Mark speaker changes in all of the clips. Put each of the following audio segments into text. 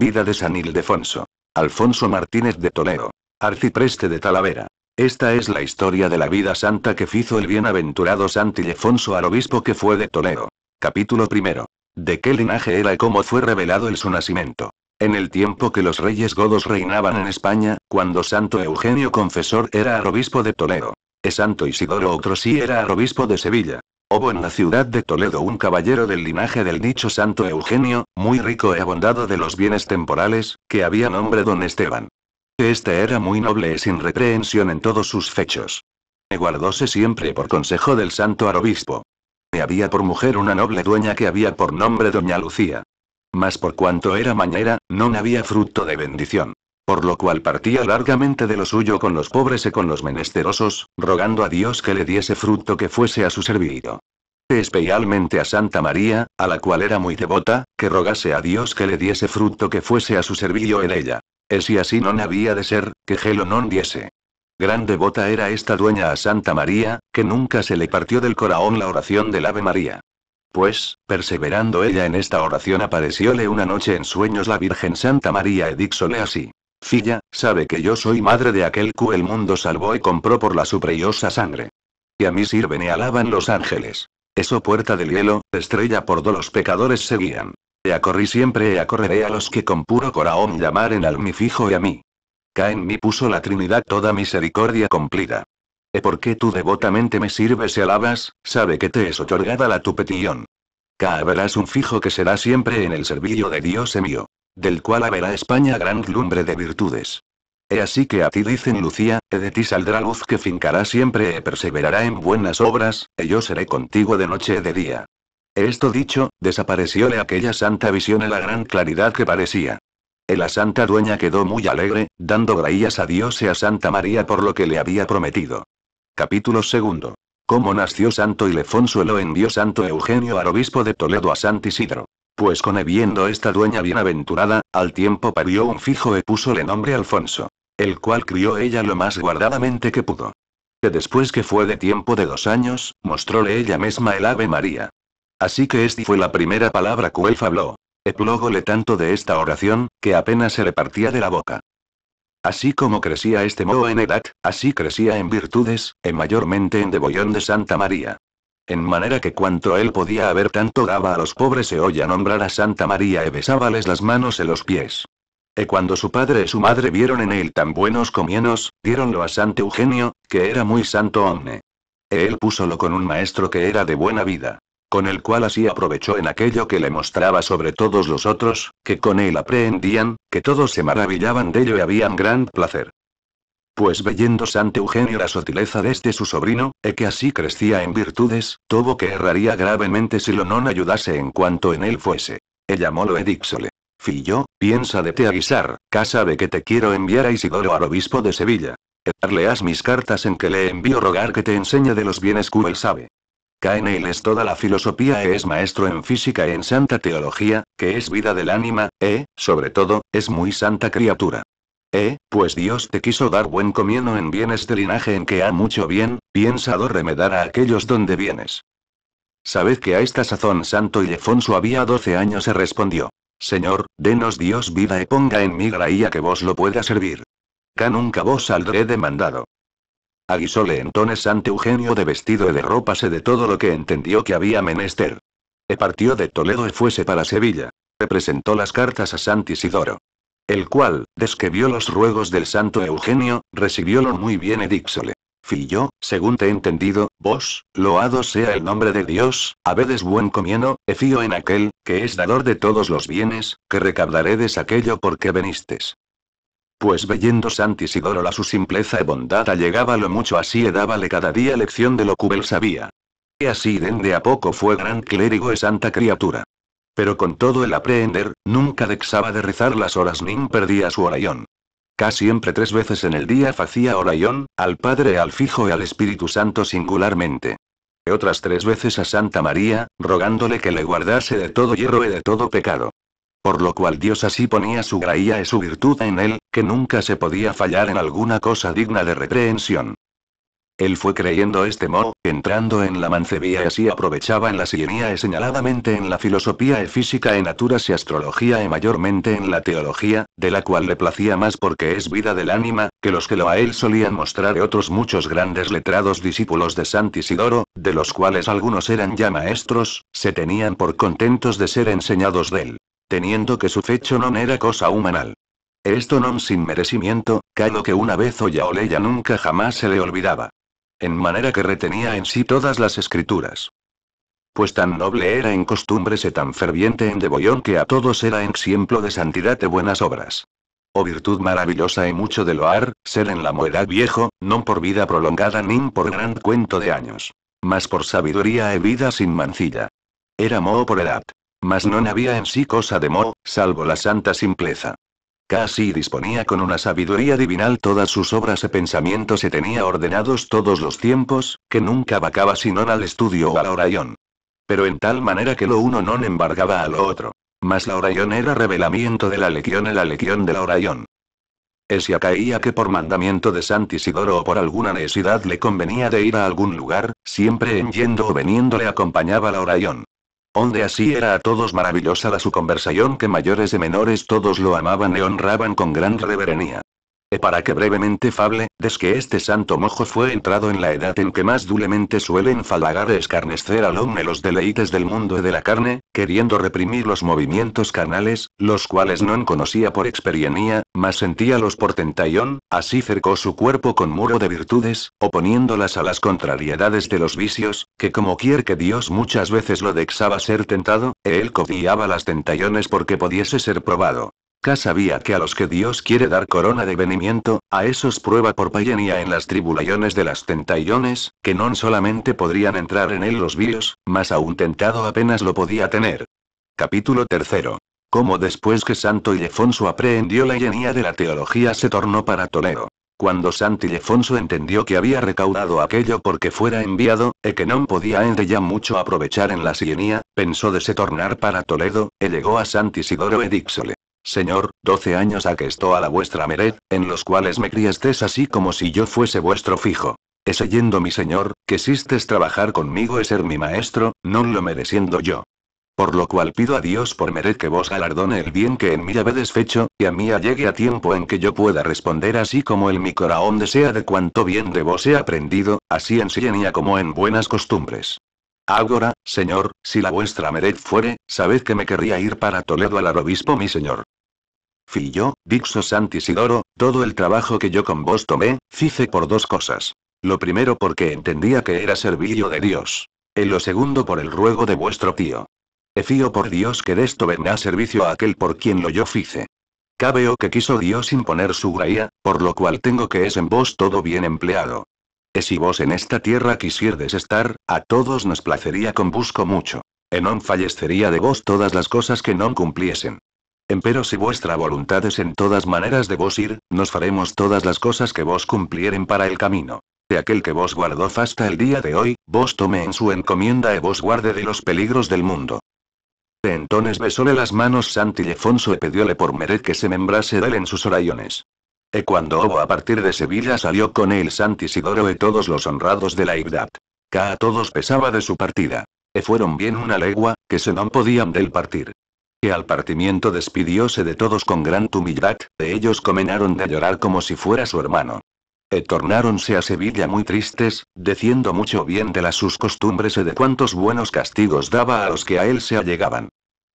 Speaker 1: Vida de San Ildefonso. Alfonso Martínez de Toledo. Arcipreste de Talavera. Esta es la historia de la vida santa que hizo el bienaventurado San Ildefonso al que fue de Toledo. Capítulo primero. De qué linaje era y cómo fue revelado el su nacimiento. En el tiempo que los reyes godos reinaban en España, cuando Santo Eugenio Confesor era arobispo de Toledo. E Santo Isidoro Otrosí era arobispo de Sevilla. Hubo oh, en la ciudad de Toledo un caballero del linaje del dicho Santo Eugenio, muy rico y e abondado de los bienes temporales, que había nombre don Esteban. Este era muy noble y e sin reprehensión en todos sus fechos. Me guardóse siempre por consejo del santo arobispo. Me había por mujer una noble dueña que había por nombre doña Lucía. Mas por cuanto era mañera, no había fruto de bendición por lo cual partía largamente de lo suyo con los pobres y con los menesterosos, rogando a Dios que le diese fruto que fuese a su servido. Especialmente a Santa María, a la cual era muy devota, que rogase a Dios que le diese fruto que fuese a su servillo en ella. Es si así no había de ser, que gelo non diese. Gran devota era esta dueña a Santa María, que nunca se le partió del corazón la oración del Ave María. Pues, perseverando ella en esta oración aparecióle una noche en sueños la Virgen Santa María y e así. Filla, sabe que yo soy madre de aquel que el mundo salvó y compró por la su sangre. Y a mí sirven y alaban los ángeles. Eso puerta del hielo, estrella por do los pecadores seguían. Y acorrí siempre y acorreré a los que con puro coraón llamaren al mi fijo y a mí. caen en mí puso la Trinidad toda misericordia cumplida. E porque tú devotamente me sirves y alabas, sabe que te es otorgada la tu petición. Ca un fijo que será siempre en el servicio de Dios e mío del cual haberá España gran lumbre de virtudes. He así que a ti dicen Lucía, he de ti saldrá luz que fincará siempre y e perseverará en buenas obras, y e yo seré contigo de noche y e de día. Esto dicho, desaparecióle aquella santa visión en la gran claridad que parecía. Y la santa dueña quedó muy alegre, dando gracias a Dios y a Santa María por lo que le había prometido. Capítulo segundo. Cómo nació Santo Ilefonso lo envió Santo Eugenio al obispo de Toledo a Sant Isidro. Pues con habiendo esta dueña bienaventurada, al tiempo parió un fijo e púsole nombre Alfonso, el cual crió ella lo más guardadamente que pudo. Que después que fue de tiempo de dos años, mostróle ella misma el Ave María. Así que esta fue la primera palabra que él habló. Eplógole tanto de esta oración, que apenas se le partía de la boca. Así como crecía este moho en edad, así crecía en virtudes, en mayormente en debollón de Santa María en manera que cuanto él podía haber tanto daba a los pobres se oía nombrar a Santa María e besábales las manos y los pies. E cuando su padre y su madre vieron en él tan buenos comienos, diéronlo a Santo Eugenio, que era muy santo hombre. E él púsolo con un maestro que era de buena vida con el cual así aprovechó en aquello que le mostraba sobre todos los otros, que con él aprehendían, que todos se maravillaban de ello y habían gran placer. Pues veyendo Santo Eugenio la sutileza de este su sobrino, e que así crecía en virtudes, tuvo que erraría gravemente si lo non ayudase en cuanto en él fuese. E llamólo Edíxole. Fillo, piensa de te avisar, casa de que te quiero enviar a Isidoro al obispo de Sevilla. E darleas mis cartas en que le envío rogar que te enseñe de los bienes que él sabe. Caen es toda la filosofía e es maestro en física e en santa teología, que es vida del ánima, e, sobre todo, es muy santa criatura. Eh, pues Dios te quiso dar buen comienzo en bienes de linaje en que ha mucho bien, piensado remedar a aquellos donde vienes. Sabed que a esta sazón Santo Ilefonso había doce años y respondió. Señor, denos Dios vida y ponga en mi graía que vos lo pueda servir. Ca nunca vos saldré demandado. Aguisóle entonces ante Eugenio de vestido y de se de todo lo que entendió que había menester. E partió de Toledo y fuese para Sevilla. Representó las cartas a Sant Isidoro el cual, vio los ruegos del santo Eugenio, recibiólo muy bien edíxole. Fillo, según te he entendido, vos, loado sea el nombre de Dios, habedes buen e fío en aquel, que es dador de todos los bienes, que recaudaredes aquello por que venistes. Pues veyendo Isidoro la su simpleza y bondad allegábalo mucho así y dábale cada día lección de lo que él sabía. Y así dende a poco fue gran clérigo y santa criatura. Pero con todo el aprehender, nunca dexaba de rezar las horas ni perdía su oración. Casi siempre tres veces en el día hacía oración, al Padre, al Fijo y al Espíritu Santo singularmente. y Otras tres veces a Santa María, rogándole que le guardase de todo hierro y de todo pecado. Por lo cual Dios así ponía su graía y su virtud en él, que nunca se podía fallar en alguna cosa digna de reprehensión. Él fue creyendo este modo, entrando en la mancebía y así en la sirenía y señaladamente en la filosofía y física en naturas y astrología y mayormente en la teología, de la cual le placía más porque es vida del ánima, que los que lo a él solían mostrar otros muchos grandes letrados discípulos de Sant Isidoro, de los cuales algunos eran ya maestros, se tenían por contentos de ser enseñados de él. Teniendo que su fecho non era cosa humanal. Esto non sin merecimiento, calo que una vez ya o ya nunca jamás se le olvidaba en manera que retenía en sí todas las escrituras. Pues tan noble era en costumbres y e tan ferviente en devoción que a todos era ejemplo de santidad de buenas obras. O oh virtud maravillosa y mucho de loar, ser en la moedad viejo, no por vida prolongada ni por gran cuento de años. Mas por sabiduría e vida sin mancilla. Era moho por edad. Mas no había en sí cosa de moho, salvo la santa simpleza. Casi disponía con una sabiduría divinal todas sus obras y pensamientos y tenía ordenados todos los tiempos, que nunca vacaba sino al estudio o a la oración. Pero en tal manera que lo uno no embargaba a lo otro. Mas la oración era revelamiento de la legión y la legión de la oración. Es acaía que por mandamiento de Isidoro o por alguna necesidad le convenía de ir a algún lugar, siempre en yendo o veniendo le acompañaba la oración donde así era a todos maravillosa la su conversación que mayores de menores todos lo amaban y honraban con gran reverenía. E para que brevemente fable, des que este santo mojo fue entrado en la edad en que más dulemente suelen falagar escarnecer al hombre los deleites del mundo y de la carne, queriendo reprimir los movimientos canales, los cuales no conocía por experiencia, mas sentía los por tentallón, así cercó su cuerpo con muro de virtudes, oponiéndolas a las contrariedades de los vicios, que como quier que Dios muchas veces lo dexaba ser tentado, él codiaba las tentaciones porque pudiese ser probado sabía que a los que Dios quiere dar corona de venimiento, a esos prueba por payenía en las tribulaciones de las tentaciones, que no solamente podrían entrar en él los víos, mas un tentado apenas lo podía tener. Capítulo 3. Como después que Santo Ilefonso aprehendió la llenía de la teología se tornó para Toledo. Cuando Santo Ilefonso entendió que había recaudado aquello porque fuera enviado, e que no podía en ya mucho aprovechar en la llenía, pensó de se tornar para Toledo, e llegó a Sant Isidoro Edíxole. Señor, doce años a que estoy a la vuestra mered, en los cuales me criasteis así como si yo fuese vuestro fijo. Ese yendo mi señor, que existes trabajar conmigo es ser mi maestro, no lo mereciendo yo. Por lo cual pido a Dios por mered que vos galardone el bien que en mí habedes desfecho, y a mí llegue a tiempo en que yo pueda responder así como el mi corazón desea de cuanto bien de vos he aprendido, así en sienia como en buenas costumbres. Ahora, señor, si la vuestra mered fuere, sabed que me querría ir para Toledo al arzobispo mi señor. Fí yo, Dixo Doro, todo el trabajo que yo con vos tomé, fice por dos cosas. Lo primero porque entendía que era servillo de Dios. En lo segundo por el ruego de vuestro tío. fío por Dios que de esto a servicio a aquel por quien lo yo fice. o que quiso Dios imponer su graía, por lo cual tengo que es en vos todo bien empleado. E si vos en esta tierra quisierdes estar, a todos nos placería con busco mucho. E non fallecería de vos todas las cosas que non cumpliesen. Empero si vuestra voluntad es en todas maneras de vos ir, nos faremos todas las cosas que vos cumplieren para el camino. De aquel que vos guardó hasta el día de hoy, vos tome en su encomienda y vos guarde de los peligros del mundo. Entonces besóle las manos Santilefonso y e pidióle por mered que se membrase de él en sus oraciones. E cuando hubo a partir de Sevilla salió con él Isidoro y e todos los honrados de la Igdad. Ca a todos pesaba de su partida. E fueron bien una legua, que se no podían del partir que al partimiento despidióse de todos con gran humildad, de ellos comenaron de llorar como si fuera su hermano. E tornáronse a Sevilla muy tristes, diciendo mucho bien de las sus costumbres y de cuántos buenos castigos daba a los que a él se allegaban.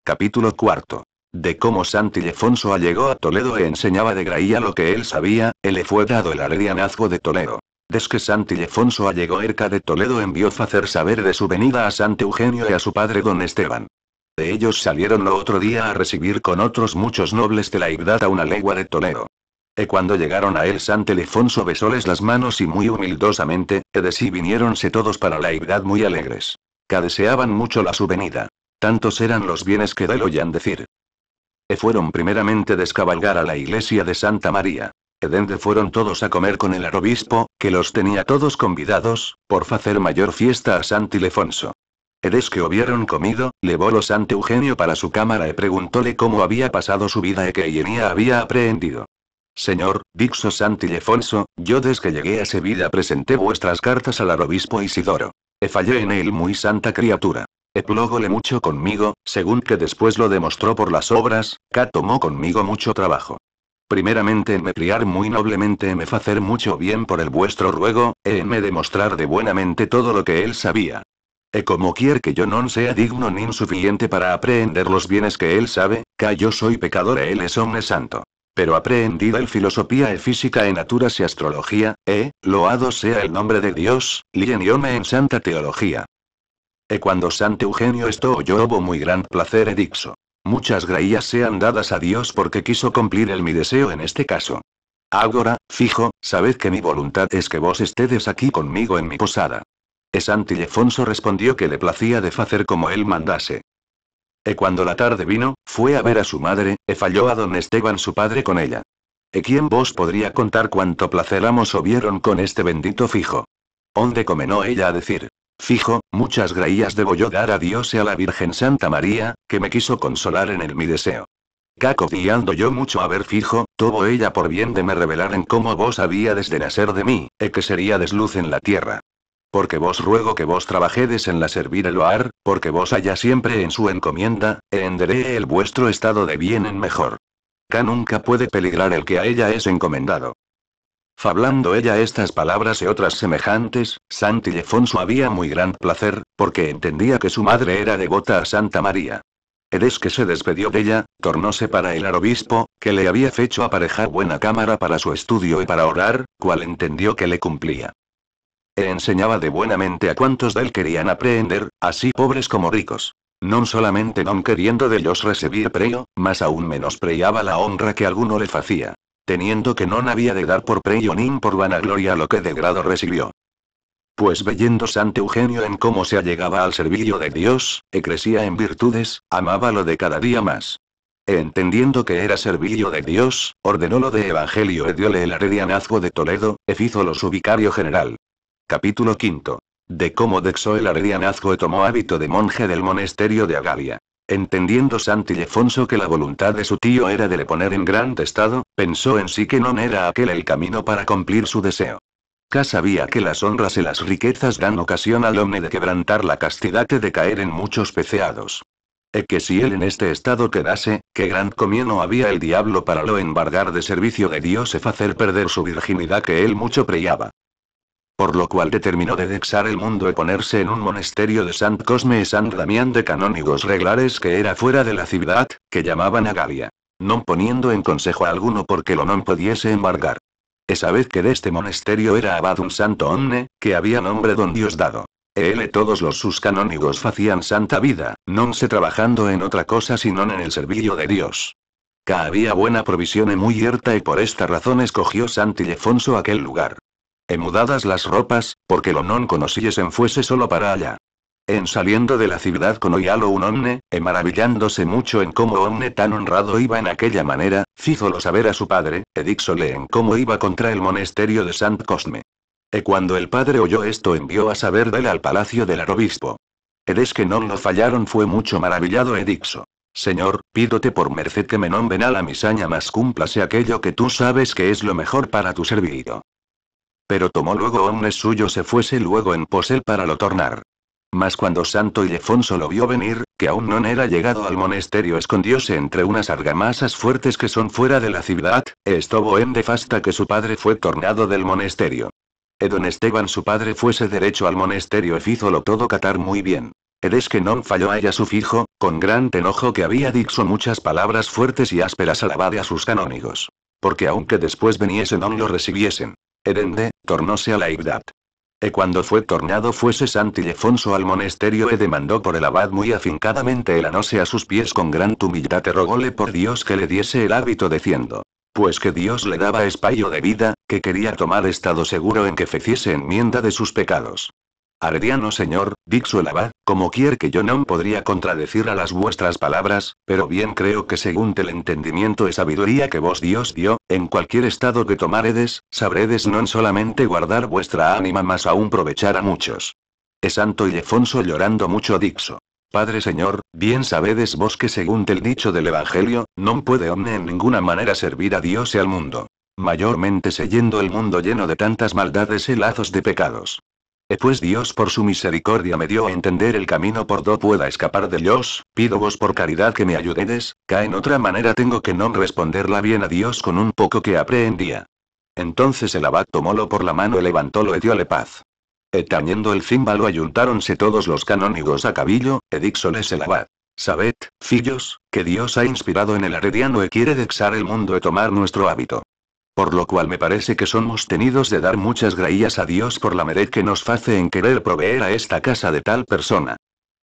Speaker 1: Capítulo cuarto. De cómo Santillefonso allegó a Toledo e enseñaba de Graía lo que él sabía, él le fue dado el alerianazgo de Toledo. Desque que Santilefonso allegó cerca de Toledo envió hacer saber de su venida a Sant Eugenio y a su padre don Esteban. De ellos salieron lo otro día a recibir con otros muchos nobles de la Ibdad a una legua de Toledo. E cuando llegaron a él San Telefonso besóles las manos y muy humildosamente, e de sí viniéronse todos para la Ibdad muy alegres. Que deseaban mucho la su venida. Tantos eran los bienes que del oían decir. E fueron primeramente descabalgar a la iglesia de Santa María. Edende fueron todos a comer con el arobispo, que los tenía todos convidados, por hacer mayor fiesta a San Telefonso. ¿Eres que hubieron comido? Levó los ante Eugenio para su cámara y preguntóle cómo había pasado su vida y que Ienia había aprendido. Señor, Dixo Santilefonso, yo desde que llegué a Sevilla presenté vuestras cartas al arzobispo Isidoro. He fallé en él muy santa criatura. Eplógole mucho conmigo, según que después lo demostró por las obras, que tomó conmigo mucho trabajo. Primeramente en me criar muy noblemente me facer mucho bien por el vuestro ruego, en me demostrar de buenamente todo lo que él sabía, e como quier que yo non sea digno ni insuficiente para aprehender los bienes que él sabe, ca yo soy pecador e él es hombre santo. Pero aprehendida el filosofía e física e naturas y astrología, e, loado sea el nombre de Dios, lieniome en santa teología. E cuando Santo Eugenio esto yo hubo muy gran placer e Muchas graías sean dadas a Dios porque quiso cumplir el mi deseo en este caso. Ágora, fijo, sabed que mi voluntad es que vos estedes aquí conmigo en mi posada. E Santilefonso respondió que le placía de facer como él mandase. E cuando la tarde vino, fue a ver a su madre, e falló a don Esteban su padre con ella. E quién vos podría contar cuánto placeramos o vieron con este bendito fijo. Onde comenó ella a decir. Fijo, muchas graías debo yo dar a Dios y a la Virgen Santa María, que me quiso consolar en el mi deseo. Caco guiando yo mucho a ver fijo, tuvo ella por bien de me revelar en cómo vos había desde nacer de mí, e que sería desluz en la tierra porque vos ruego que vos trabajedes en la servir el Oar, porque vos haya siempre en su encomienda, e enderé el vuestro estado de bien en mejor. Ca nunca puede peligrar el que a ella es encomendado. Fablando ella estas palabras y otras semejantes, Santillefonso había muy gran placer, porque entendía que su madre era devota a Santa María. Eres que se despedió de ella, tornóse para el arobispo, que le había fecho aparejar buena cámara para su estudio y para orar, cual entendió que le cumplía. E enseñaba de buenamente a cuantos del querían aprender, así pobres como ricos. No solamente no queriendo de ellos recibir preyo, mas aún menospreciaba la honra que alguno le hacía, Teniendo que no había de dar por preyo ni por vanagloria lo que de grado recibió. Pues veyendo Santo Eugenio en cómo se allegaba al servicio de Dios, e crecía en virtudes, amaba lo de cada día más. E entendiendo que era servillo de Dios, ordenó lo de Evangelio e diole el heredianazgo de Toledo, e hizo lo su vicario general. Capítulo 5. De cómo Dexo el ardianazgo tomó hábito de monje del monasterio de Agalia. Entendiendo Santillefonso que la voluntad de su tío era de le poner en gran estado, pensó en sí que no era aquel el camino para cumplir su deseo. Cas sabía que las honras y las riquezas dan ocasión al hombre de quebrantar la castidad y de caer en muchos peceados. E que si él en este estado quedase, que gran comieno había el diablo para lo embargar de servicio de Dios e hacer perder su virginidad que él mucho preyaba por lo cual determinó de dexar el mundo y ponerse en un monasterio de San Cosme y San Damián de canónigos reglares que era fuera de la ciudad, que llamaban a Galia. Non poniendo en consejo alguno porque lo non pudiese embargar. Esa vez que de este monasterio era abad un santo omne, que había nombre don dado. Él y todos los sus canónigos hacían santa vida, non se trabajando en otra cosa sino en el servillo de Dios. Ca había buena provisión muy hierta y por esta razón escogió Sant aquel lugar emudadas mudadas las ropas, porque lo non conociesen fuese solo para allá. En saliendo de la ciudad con Oyalo un omne, e maravillándose mucho en cómo omne tan honrado iba en aquella manera, cízolo saber a su padre, Edixo eh, le en cómo iba contra el monasterio de Sant Cosme. E cuando el padre oyó esto envió a saber de él al palacio del arobispo. Edes que no lo fallaron fue mucho maravillado Edixo. Señor, pídote por merced que me nombren a la misaña más cúmplase aquello que tú sabes que es lo mejor para tu servido pero tomó luego hombres suyo se fuese luego en posel para lo tornar. Mas cuando Santo Ildefonso lo vio venir, que aún no era llegado al monasterio, escondióse entre unas argamasas fuertes que son fuera de la ciudad, e estuvo en de fasta que su padre fue tornado del monasterio. Edon Esteban su padre fuese derecho al monasterio e fízolo todo catar muy bien. es que non falló allá su fijo, con gran enojo que había dicho muchas palabras fuertes y ásperas alabade a sus canónigos. Porque aunque después veniese non lo recibiesen. Erende tornóse a la Igdat. E cuando fue tornado fuese Santillefonso al monasterio e demandó por el abad muy afincadamente el anose a sus pies con gran humildad e rogóle por Dios que le diese el hábito diciendo, pues que Dios le daba espallo de vida, que quería tomar estado seguro en que feciese enmienda de sus pecados. Arediano señor, dixo el abad, como quier que yo no podría contradecir a las vuestras palabras, pero bien creo que según el entendimiento y sabiduría que vos Dios dio, en cualquier estado que tomaredes, sabredes non solamente guardar vuestra ánima mas aún provechar a muchos. Es santo Ildefonso llorando mucho dixo. Padre Señor, bien sabedes vos que según el dicho del Evangelio, no puede hombre en ninguna manera servir a Dios y al mundo. Mayormente yendo el mundo lleno de tantas maldades y lazos de pecados pues Dios por su misericordia me dio a entender el camino por do pueda escapar de Dios, pido vos por caridad que me ayudedes, ca en otra manera tengo que no responderla bien a Dios con un poco que aprehendía. Entonces el abad tomólo por la mano y levantólo y diole paz. Eh, tañendo el címbalo ayuntáronse todos los canónigos a cabillo, edíxoles el abad. Sabed, fillos, que Dios ha inspirado en el arrediano y quiere dexar el mundo y tomar nuestro hábito. Por lo cual me parece que somos tenidos de dar muchas graías a Dios por la mered que nos hace en querer proveer a esta casa de tal persona.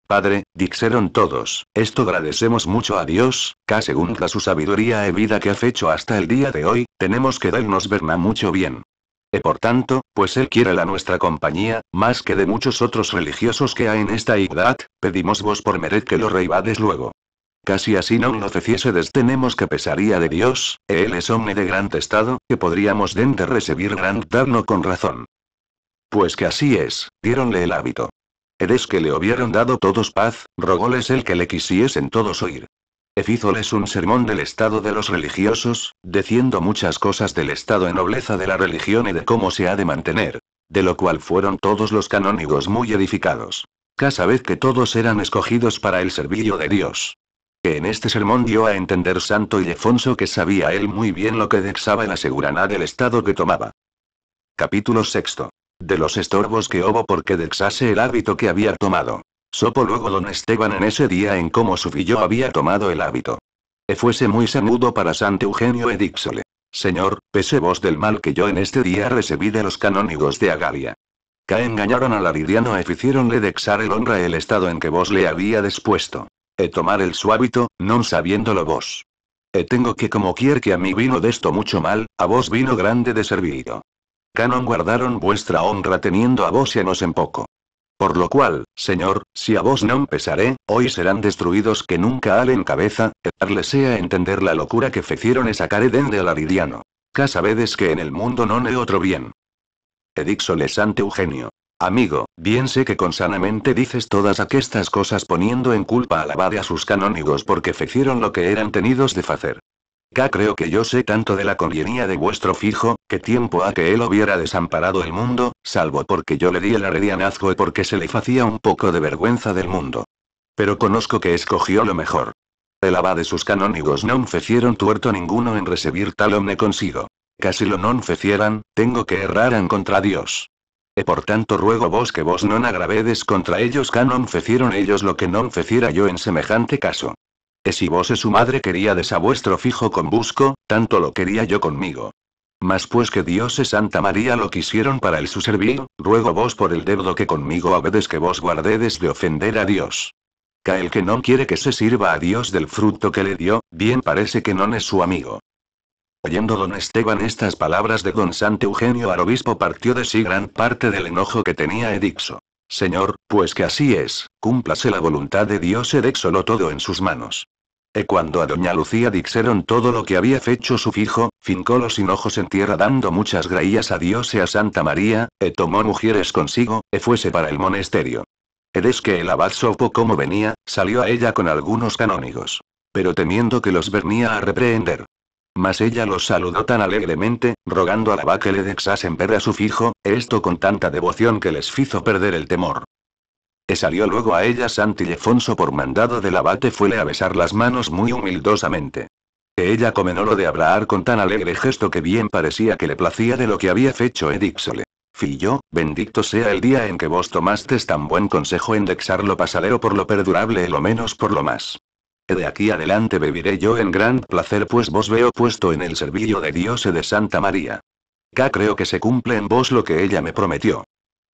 Speaker 1: Padre, dixeron todos, esto agradecemos mucho a Dios, que según la su sabiduría e vida que ha fecho hasta el día de hoy, tenemos que darnos verna mucho bien. E por tanto, pues Él quiere la nuestra compañía, más que de muchos otros religiosos que hay en esta ciudad, pedimos vos por mered que lo reivades luego. Casi así no lo feciesedes tenemos que pesaría de Dios, él es hombre de gran estado, que podríamos dente recibir gran darno con razón. Pues que así es, diéronle el hábito. Eres que le hubieron dado todos paz, rogóles el que le quisiesen todos oír. Efízoles un sermón del estado de los religiosos, diciendo muchas cosas del estado en nobleza de la religión y de cómo se ha de mantener, de lo cual fueron todos los canónigos muy edificados. Casa vez que todos eran escogidos para el servicio de Dios que en este sermón dio a entender Santo Ildefonso que sabía él muy bien lo que dexaba la seguridad del estado que tomaba. Capítulo VI De los estorbos que hubo porque dexase el hábito que había tomado. Sopo luego don Esteban en ese día en cómo su fillo había tomado el hábito. E fuese muy sanudo para Santo Eugenio Edíxole. Señor, pese vos del mal que yo en este día recibí de los canónigos de Agalia. Que engañaron al Aridiano e hicieronle dexar el honra el estado en que vos le había dispuesto e tomar el su hábito, non sabiéndolo vos. E tengo que como quier que a mí vino desto mucho mal, a vos vino grande de servido. Canon guardaron vuestra honra teniendo a vos y a nos en poco. Por lo cual, señor, si a vos non pesaré, hoy serán destruidos que nunca halen cabeza, e darle sea entender la locura que fecieron e sacaré dende al aridiano. casa sabedes que en el mundo non ne otro bien. Edixo les ante Eugenio. Amigo, bien sé que consanamente dices todas aquestas cosas poniendo en culpa al abade a sus canónigos porque fecieron lo que eran tenidos de facer. Ca creo que yo sé tanto de la convenía de vuestro fijo, que tiempo ha que él hubiera desamparado el mundo, salvo porque yo le di el arredianazgo y porque se le facía un poco de vergüenza del mundo. Pero conozco que escogió lo mejor. El abade sus canónigos no fecieron tuerto ninguno en recibir tal hombre consigo. Casi lo non fecieran, tengo que erraran contra Dios. E por tanto ruego vos que vos non agravedes contra ellos canon fecieron ellos lo que non feciera yo en semejante caso. E si vos e su madre quería a vuestro fijo con busco, tanto lo quería yo conmigo. Mas pues que Dios es Santa María lo quisieron para el su servir, ruego vos por el deudo que conmigo habedes que vos guardedes de ofender a Dios. Ca el que no quiere que se sirva a Dios del fruto que le dio, bien parece que no es su amigo. Oyendo don Esteban estas palabras de don Santo Eugenio Arobispo partió de sí gran parte del enojo que tenía Edixo. Señor, pues que así es, cúmplase la voluntad de Dios lo todo en sus manos. E cuando a doña Lucía dixeron todo lo que había fecho su fijo, fincó los hinojos en tierra dando muchas graías a Dios y a Santa María, e tomó mujeres consigo, e fuese para el monasterio. Eres que el abad sopo como venía, salió a ella con algunos canónigos. Pero temiendo que los venía a reprehender, mas ella los saludó tan alegremente, rogando a la que le dexasen ver a su fijo, esto con tanta devoción que les hizo perder el temor. E salió luego a ella Santilefonso por mandado del abate fuele a besar las manos muy humildosamente. ella comenó lo de hablar con tan alegre gesto que bien parecía que le placía de lo que había fecho Edíxole. Fillo, bendito sea el día en que vos tomastes tan buen consejo en dexar lo pasadero por lo perdurable y lo menos por lo más. De aquí adelante beberé yo en gran placer, pues vos veo puesto en el servicio de Dios y de Santa María. Ca creo que se cumple en vos lo que ella me prometió.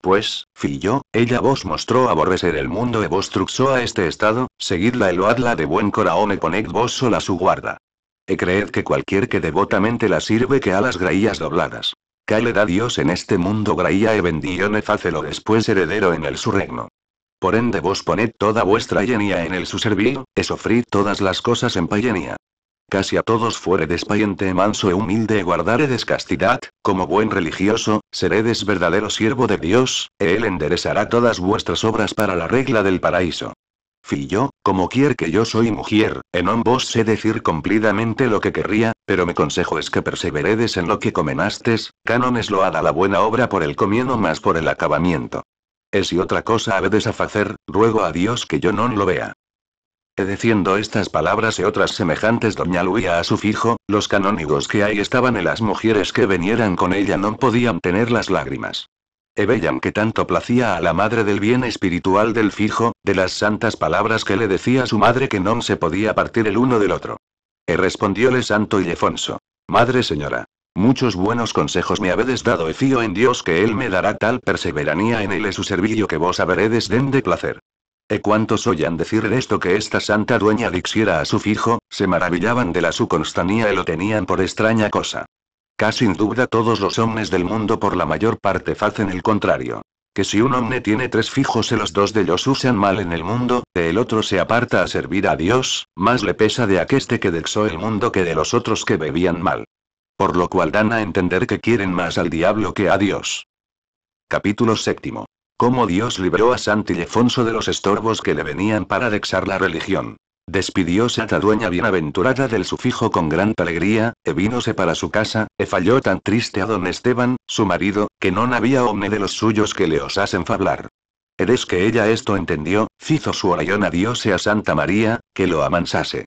Speaker 1: Pues, fillo, ella vos mostró aborrecer el mundo e vos truxó a este estado, seguidla y loadla de buen coraón y poned vos sola su guarda. E creed que cualquier que devotamente la sirve que a las graías dobladas. Ca le da Dios en este mundo graía e bendione fácelo después heredero en el su reino. Por ende vos poned toda vuestra llenía en el su servicio, e sofrid todas las cosas en payenia. Casi a todos fuere payente manso e humilde e guardaredes castidad, como buen religioso, seredes verdadero siervo de Dios, e él enderezará todas vuestras obras para la regla del paraíso. yo, como quier que yo soy mujer, en on vos sé decir cumplidamente lo que querría, pero mi consejo es que perseveredes en lo que comenastes, Canones lo hará la buena obra por el comiendo más por el acabamiento. Es y otra cosa habedes a facer, ruego a Dios que yo no lo vea. He diciendo estas palabras y otras semejantes doña Luía a su fijo, los canónigos que ahí estaban y las mujeres que venieran con ella no podían tener las lágrimas. E veían que tanto placía a la madre del bien espiritual del fijo, de las santas palabras que le decía su madre que no se podía partir el uno del otro. E respondióle santo Ildefonso. Madre señora. Muchos buenos consejos me habedes dado y fío en Dios que Él me dará tal perseveranía en Él y su servicio que vos haberedes den de placer. E cuantos oyan decir esto que esta santa dueña dixiera a su fijo, se maravillaban de la su constanía y lo tenían por extraña cosa. Casi sin duda todos los hombres del mundo por la mayor parte hacen el contrario. Que si un hombre tiene tres fijos y los dos de ellos usan mal en el mundo, el otro se aparta a servir a Dios, más le pesa de aqueste que dexó el mundo que de los otros que bebían mal. Por lo cual dan a entender que quieren más al diablo que a Dios. Capítulo séptimo. Cómo Dios liberó a Santilefonso de los estorbos que le venían para dexar la religión. Despidióse a dueña bienaventurada del sufijo con gran alegría, e vínose para su casa, e falló tan triste a don Esteban, su marido, que no había hombre de los suyos que le osasen fablar. Eres que ella esto entendió, hizo su oración a Dios y a Santa María, que lo amansase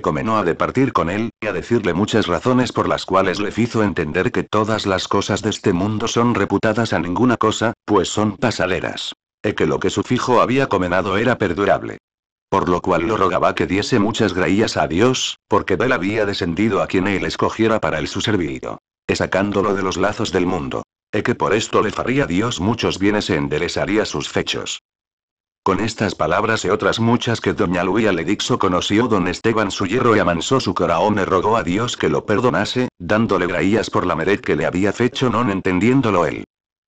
Speaker 1: comenó a departir con él, y a decirle muchas razones por las cuales le hizo entender que todas las cosas de este mundo son reputadas a ninguna cosa, pues son pasaderas. E que lo que su fijo había comenado era perdurable. Por lo cual lo rogaba que diese muchas graías a Dios, porque él había descendido a quien él escogiera para el su servido. E sacándolo de los lazos del mundo. E que por esto le faría Dios muchos bienes e enderezaría sus fechos. Con estas palabras y otras muchas que doña Luía le dixo conoció don Esteban su hierro y amansó su coraón y rogó a Dios que lo perdonase, dándole graías por la mered que le había fecho non entendiéndolo él.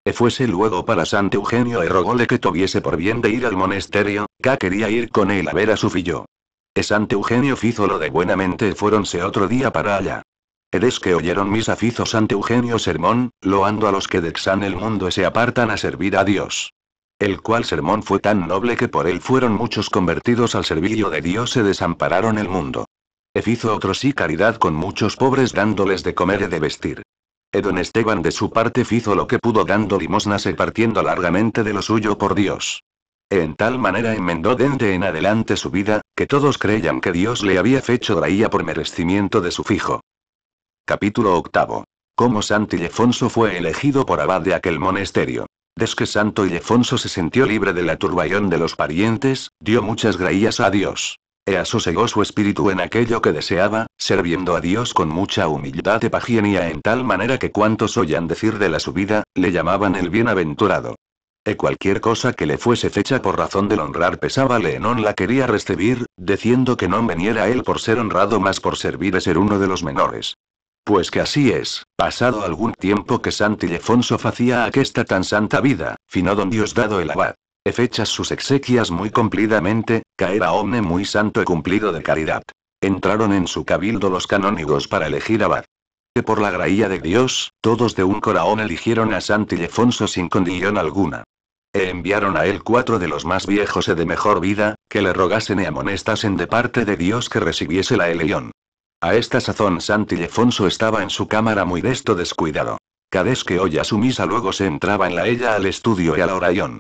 Speaker 1: E fuese luego para santo Eugenio y rogóle que tuviese por bien de ir al monasterio, que quería ir con él a ver a su fillo. E santo Eugenio fizo lo de buenamente y fuéronse otro día para allá. Eres que oyeron mis afizos santo Eugenio sermón, loando a los que dexan el mundo y se apartan a servir a Dios el cual sermón fue tan noble que por él fueron muchos convertidos al servicio de Dios se desampararon el mundo. Efizo hizo otros y caridad con muchos pobres dándoles de comer y de vestir. Edon Esteban de su parte hizo lo que pudo dando limosnas y partiendo largamente de lo suyo por Dios. En tal manera enmendó dende en adelante su vida, que todos creían que Dios le había fecho graía por merecimiento de su fijo. Capítulo octavo. Cómo Santi fue elegido por abad de aquel monasterio. Desque que Santo Ildefonso se sintió libre de la turbayón de los parientes, dio muchas gracias a Dios. e asosegó su espíritu en aquello que deseaba, sirviendo a Dios con mucha humildad y paginia en tal manera que cuantos oían decir de la subida, le llamaban el bienaventurado. E cualquier cosa que le fuese fecha por razón del honrar pesaba enon la quería recibir, diciendo que no veniera él por ser honrado más por servir a ser uno de los menores. Pues que así es, pasado algún tiempo que Santilefonso facía aquesta tan santa vida, finó don Dios dado el abad. E fechas sus exequias muy cumplidamente, caera omne muy santo y cumplido de caridad. Entraron en su cabildo los canónigos para elegir abad. Que por la graía de Dios, todos de un coraón eligieron a Santilefonso sin condición alguna. E enviaron a él cuatro de los más viejos y e de mejor vida, que le rogasen y amonestasen de parte de Dios que recibiese la elección. A esta sazón Santilefonso estaba en su cámara muy desto descuidado. Cada vez que oía su misa luego se entraba en la ella al estudio y a la oración.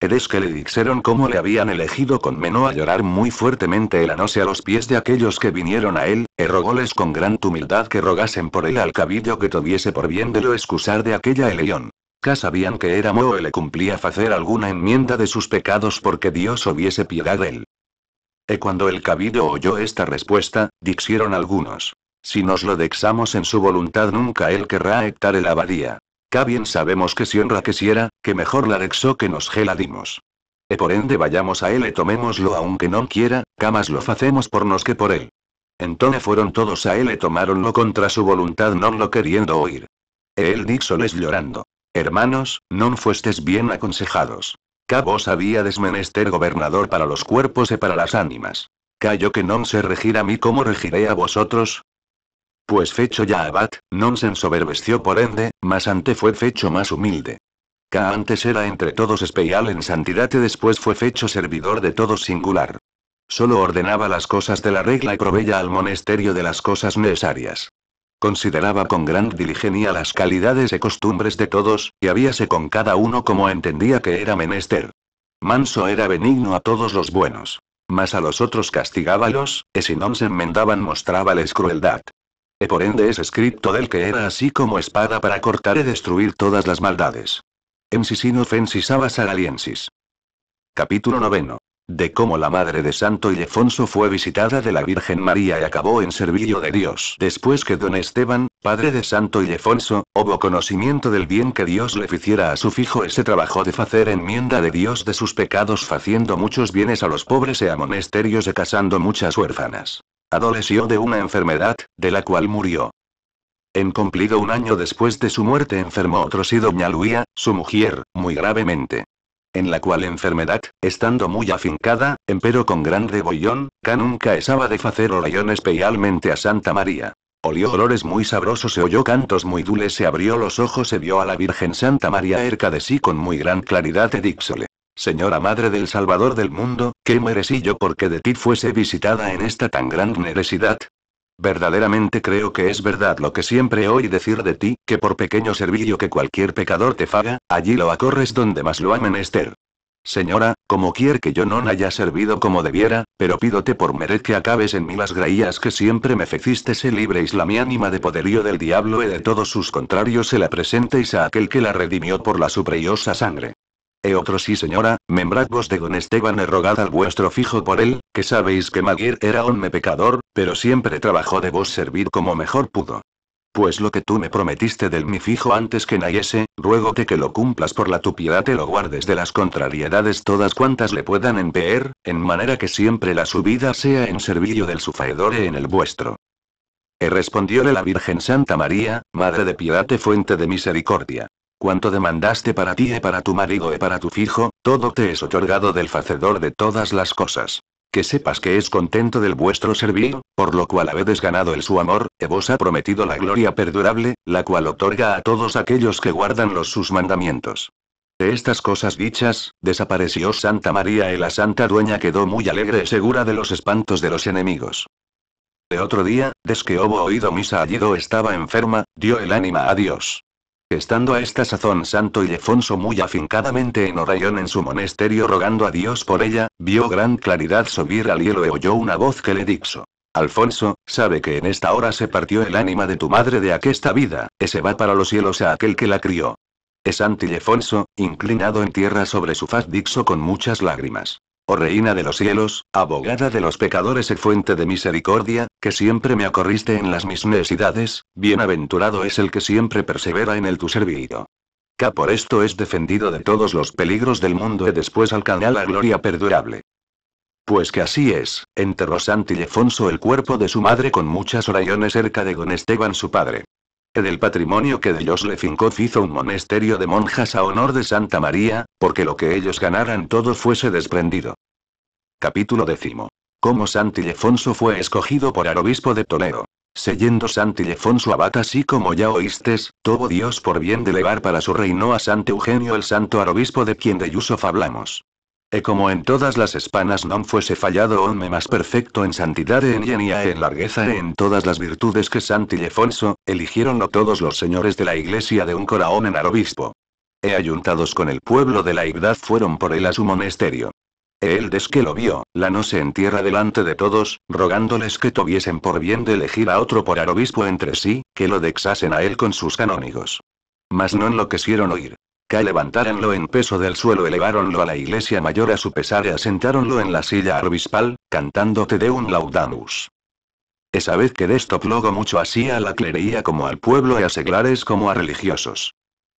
Speaker 1: Eres que le dijeron cómo le habían elegido conmenó a llorar muy fuertemente el anose a los pies de aquellos que vinieron a él, e rogóles con gran humildad que rogasen por él al cabillo que tuviese por bien de lo excusar de aquella eleión. Ya sabían que era Moe y le cumplía hacer alguna enmienda de sus pecados porque Dios hubiese piedad de él. E cuando el cabido oyó esta respuesta, dixieron algunos. Si nos lo dexamos en su voluntad nunca él querrá hectar el abadía. Ca bien sabemos que si honra quisiera, que mejor la dexó que nos geladimos. E por ende vayamos a él e tomémoslo aunque no quiera, camas lo facemos por nos que por él. Entonces fueron todos a él e tomáronlo contra su voluntad no lo queriendo oír. E él dixoles llorando. Hermanos, no fuestes bien aconsejados vos había desmenester gobernador para los cuerpos y para las ánimas. Callo que non se regir a mí como regiré a vosotros. Pues fecho ya abad, non se ensoberbeció por ende, mas ante fue fecho más humilde. Ca antes era entre todos espeial en santidad y después fue fecho servidor de todo singular. Solo ordenaba las cosas de la regla y proveía al monasterio de las cosas necesarias. Consideraba con gran diligencia las calidades y costumbres de todos, y habíase con cada uno como entendía que era menester. Manso era benigno a todos los buenos. Mas a los otros castigábalos, y si no se enmendaban mostrábales crueldad. E por ende es escrito del que era así como espada para cortar y destruir todas las maldades. En sin a aliensis. Capítulo noveno de cómo la madre de Santo Ildefonso fue visitada de la Virgen María y acabó en servillo de Dios. Después que don Esteban, padre de Santo Ildefonso, hubo conocimiento del bien que Dios le hiciera a su fijo ese trabajo de hacer enmienda de Dios de sus pecados haciendo muchos bienes a los pobres y a monasterios y casando muchas huérfanas. Adoleció de una enfermedad, de la cual murió. En cumplido un año después de su muerte enfermó otro y doña Luía, su mujer, muy gravemente en la cual enfermedad, estando muy afincada, empero con gran rebollón, ca nunca esaba de facer oración especialmente a Santa María. Olió olores muy sabrosos, se oyó cantos muy dules, se abrió los ojos, se vio a la Virgen Santa María cerca de sí con muy gran claridad, edíxole. Señora Madre del Salvador del mundo, ¿qué merecí yo porque de ti fuese visitada en esta tan gran necesidad? Verdaderamente creo que es verdad lo que siempre oí decir de ti, que por pequeño servillo que cualquier pecador te faga, allí lo acorres donde más lo ha menester. Señora, como quier que yo no haya servido como debiera, pero pídote por mered que acabes en mí las graías que siempre me feciste se libre isla mi ánima de poderío del diablo y de todos sus contrarios se la presentéis a aquel que la redimió por la supreyosa sangre. E otro sí señora, membrad vos de don Esteban e rogad al vuestro fijo por él, que sabéis que maguer era me pecador, pero siempre trabajó de vos servir como mejor pudo. Pues lo que tú me prometiste del mi fijo antes que nayese, ruégote que lo cumplas por la tu piedad y lo guardes de las contrariedades todas cuantas le puedan empeer, en manera que siempre la subida sea en servillo del su faedor e en el vuestro. E respondióle la Virgen Santa María, Madre de piedad y fuente de misericordia. Cuanto demandaste para ti y eh, para tu marido y eh, para tu fijo, todo te es otorgado del Facedor de todas las cosas. Que sepas que es contento del vuestro servir, por lo cual habedes ganado el su amor, y vos ha prometido la gloria perdurable, la cual otorga a todos aquellos que guardan los sus mandamientos. De estas cosas dichas, desapareció Santa María y la Santa Dueña quedó muy alegre y segura de los espantos de los enemigos. De otro día, desque hubo oído misa allí do estaba enferma, dio el ánima a Dios estando a esta sazón Santo Ildefonso muy afincadamente en Orayón en su monasterio rogando a Dios por ella, vio gran claridad subir al hielo y oyó una voz que le dixo. Alfonso, sabe que en esta hora se partió el ánima de tu madre de aquesta vida, y se va para los cielos a aquel que la crió. Es Santo inclinado en tierra sobre su faz dixo con muchas lágrimas oh reina de los cielos, abogada de los pecadores y fuente de misericordia, que siempre me acorriste en las mis necesidades, bienaventurado es el que siempre persevera en el tu servido. Que por esto es defendido de todos los peligros del mundo y después alcanza la gloria perdurable. Pues que así es, enterró Santilefonso el cuerpo de su madre con muchas oraciones cerca de Don Esteban su padre. Del patrimonio que de ellos le fincó hizo un monasterio de monjas a honor de Santa María, porque lo que ellos ganaran todo fuese desprendido. Capítulo Como Cómo Lefonso fue escogido por Arobispo de Toledo. Seyendo Ilefonso abata, así como ya oístes, tuvo Dios por bien de elevar para su reino a Santo Eugenio el santo Arobispo de quien de Yusuf hablamos. Eh, como en todas las espanas no fuese fallado hombre más perfecto en e en genia en largueza e en todas las virtudes que Santillefonso, eligieronlo todos los señores de la iglesia de un coraón en arobispo. E eh, ayuntados con el pueblo de la Igdad fueron por él a su monasterio. E él des que lo vio, la no se entierra delante de todos, rogándoles que tuviesen por bien de elegir a otro por arobispo entre sí, que lo dexasen a él con sus canónigos. Mas no lo quisieron oír levantáronlo en peso del suelo, eleváronlo a la iglesia mayor a su pesar y asentáronlo en la silla arbispal, cantando de un Laudamus. Esa vez que esto mucho así a la clereía como al pueblo y a seglares como a religiosos.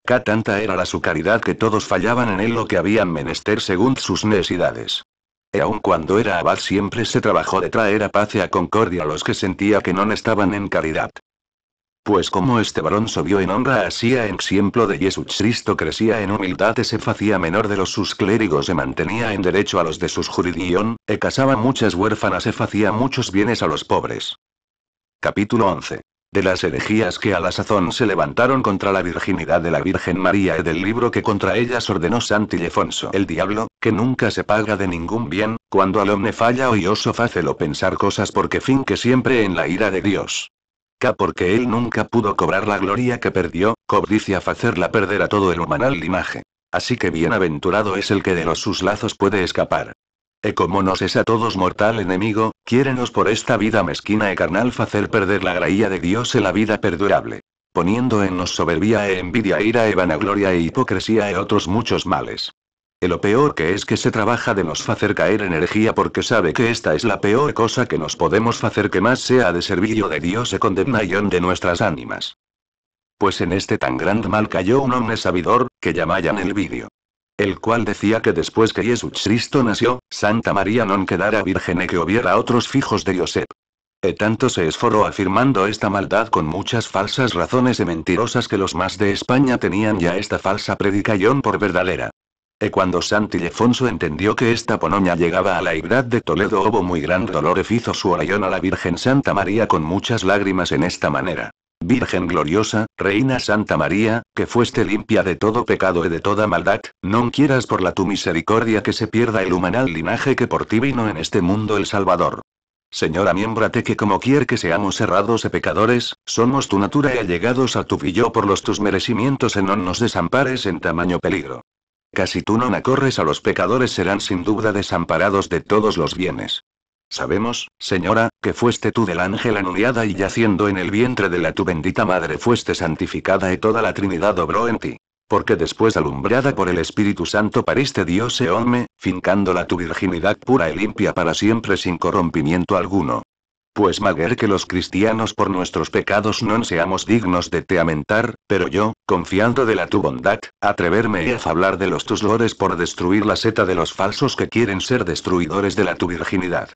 Speaker 1: Ca tanta era la su caridad que todos fallaban en él lo que habían menester según sus necesidades. E aun cuando era abad siempre se trabajó de traer a paz y a concordia a los que sentía que no estaban en caridad. Pues como este varón sobió en honra hacía en ejemplo de Jesucristo crecía en humildad se facía menor de los sus clérigos se mantenía en derecho a los de sus juridión, e casaba muchas huérfanas se hacía muchos bienes a los pobres. Capítulo 11. De las herejías que a la sazón se levantaron contra la virginidad de la Virgen María y del libro que contra ellas ordenó Santillefonso el diablo, que nunca se paga de ningún bien, cuando al hombre falla o oso o pensar cosas porque fin que siempre en la ira de Dios porque él nunca pudo cobrar la gloria que perdió, cobricia hacerla perder a todo el humanal limaje Así que bienaventurado es el que de los sus lazos puede escapar. E como nos es a todos mortal enemigo, quiérenos por esta vida mezquina e carnal hacer perder la graía de Dios e la vida perdurable. Poniendo en nos soberbia e envidia, ira e vanagloria e hipocresía e otros muchos males. El lo peor que es que se trabaja de nos hacer caer energía porque sabe que esta es la peor cosa que nos podemos hacer que más sea de servicio de Dios e condenación de nuestras ánimas. Pues en este tan gran mal cayó un hombre sabidor, que llamaban el vídeo el cual decía que después que Jesucristo nació, Santa María non quedara virgen e que hubiera otros fijos de José. E tanto se esforó afirmando esta maldad con muchas falsas razones e mentirosas que los más de España tenían ya esta falsa predicación por verdadera. E cuando Santillefonso entendió que esta ponoña llegaba a la edad de Toledo hubo muy gran dolor e hizo su oración a la Virgen Santa María con muchas lágrimas en esta manera. Virgen gloriosa, Reina Santa María, que fueste limpia de todo pecado y de toda maldad, non quieras por la tu misericordia que se pierda el humanal linaje que por ti vino en este mundo el Salvador. Señora, miémbrate que como quier que seamos errados e pecadores, somos tu natura y allegados a tu pillo por los tus merecimientos en no nos desampares en tamaño peligro. Casi tú no acorres a los pecadores serán sin duda desamparados de todos los bienes. Sabemos, señora, que fuiste tú del ángel anunciada y yaciendo en el vientre de la tu bendita madre fuiste santificada y toda la Trinidad obró en ti. Porque después alumbrada por el Espíritu Santo pariste Dios e hombre, fincándola tu virginidad pura y limpia para siempre sin corrompimiento alguno. Pues maguer que los cristianos por nuestros pecados no seamos dignos de te amentar, pero yo, Confiando de la tu bondad, atreverme y a hablar de los tus lores por destruir la seta de los falsos que quieren ser destruidores de la tu virginidad.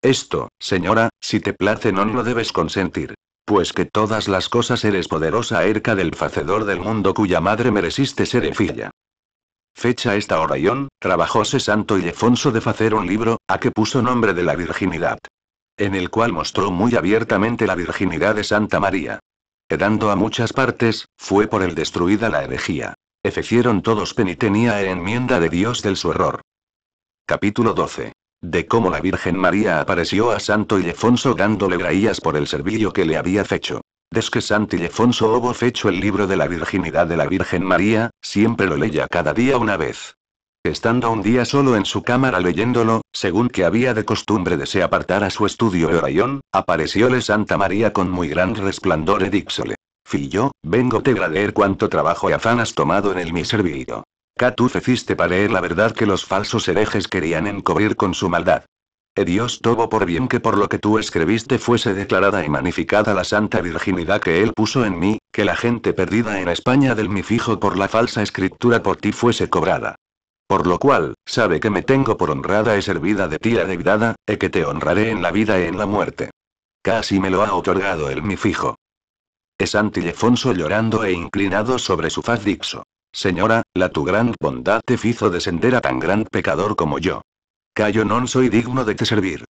Speaker 1: Esto, señora, si te place no lo debes consentir. Pues que todas las cosas eres poderosa erca del facedor del mundo cuya madre mereciste ser efilla. Fecha esta oración, trabajóse Santo Ildefonso de facer un libro, a que puso nombre de la virginidad. En el cual mostró muy abiertamente la virginidad de Santa María. Quedando a muchas partes, fue por el destruida la herejía. Efecieron todos penitencia e enmienda de Dios del su error. Capítulo 12. De cómo la Virgen María apareció a Santo Ilefonso dándole graías por el servicio que le había fecho. Desque que Santo Ilefonso hubo fecho el libro de la virginidad de la Virgen María, siempre lo leía cada día una vez. Estando un día solo en su cámara leyéndolo, según que había de costumbre de se apartar a su estudio de Orayón, aparecióle Santa María con muy gran resplandor y díxole. Fillo, vengo te gradeer cuánto trabajo y afán has tomado en el mi servido. tú feciste leer la verdad que los falsos herejes querían encubrir con su maldad. E Dios tuvo por bien que por lo que tú escribiste fuese declarada y magnificada la santa virginidad que él puso en mí, que la gente perdida en España del mi fijo por la falsa escritura por ti fuese cobrada. Por lo cual, sabe que me tengo por honrada y servida de ti heredada, y que te honraré en la vida y en la muerte. Casi me lo ha otorgado el mi fijo. Es Antilefonso llorando e inclinado sobre su faz dixo. Señora, la tu gran bondad te fizo descender a tan gran pecador como yo. Cayo non soy digno de te servir.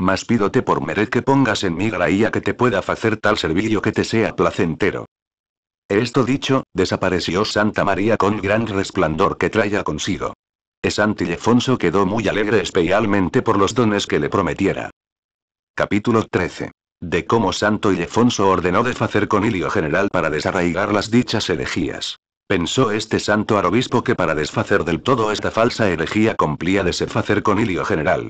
Speaker 1: Mas pídote por mered que pongas en mi graía que te pueda facer tal servillo que te sea placentero. Esto dicho, desapareció Santa María con gran resplandor que traía consigo. santo Ilefonso quedó muy alegre especialmente por los dones que le prometiera. Capítulo 13. De cómo Santo Ilefonso ordenó desfacer conilio general para desarraigar las dichas herejías. Pensó este santo Arobispo que para desfacer del todo esta falsa herejía cumplía de se facer conilio general.